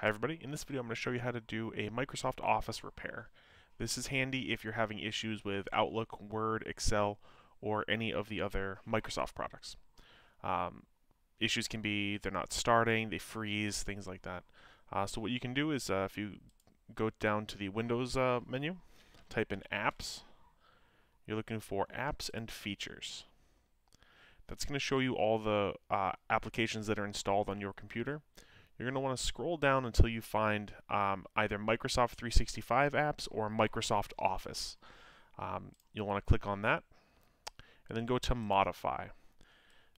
Hi everybody, in this video I'm going to show you how to do a Microsoft Office repair. This is handy if you're having issues with Outlook, Word, Excel, or any of the other Microsoft products. Um, issues can be they're not starting, they freeze, things like that. Uh, so what you can do is uh, if you go down to the Windows uh, menu, type in Apps, you're looking for Apps and Features. That's going to show you all the uh, applications that are installed on your computer you're going to want to scroll down until you find um, either Microsoft 365 apps or Microsoft Office. Um, you'll want to click on that and then go to Modify.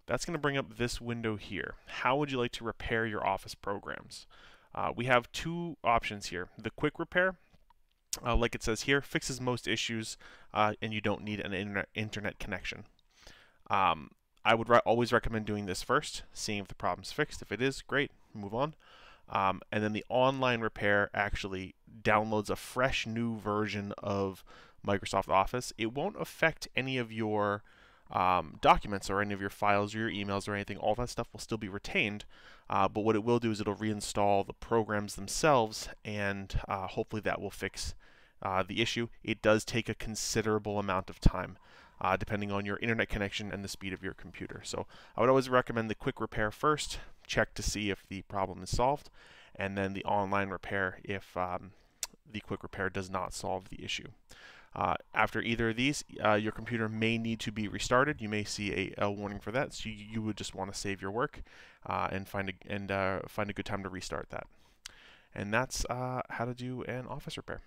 That's going to bring up this window here. How would you like to repair your Office programs? Uh, we have two options here. The quick repair, uh, like it says here, fixes most issues uh, and you don't need an internet, internet connection. Um, I would re always recommend doing this first, seeing if the problem's fixed. If it is, great, move on. Um, and then the online repair actually downloads a fresh new version of Microsoft Office. It won't affect any of your um, documents or any of your files or your emails or anything. All that stuff will still be retained, uh, but what it will do is it'll reinstall the programs themselves, and uh, hopefully that will fix uh, the issue. It does take a considerable amount of time uh, depending on your internet connection and the speed of your computer. So I would always recommend the quick repair first, check to see if the problem is solved, and then the online repair if um, the quick repair does not solve the issue. Uh, after either of these, uh, your computer may need to be restarted. You may see a, a warning for that, so you, you, would just want to save your work uh, and find a, and uh, find a good time to restart that. And that's uh, how to do an office repair.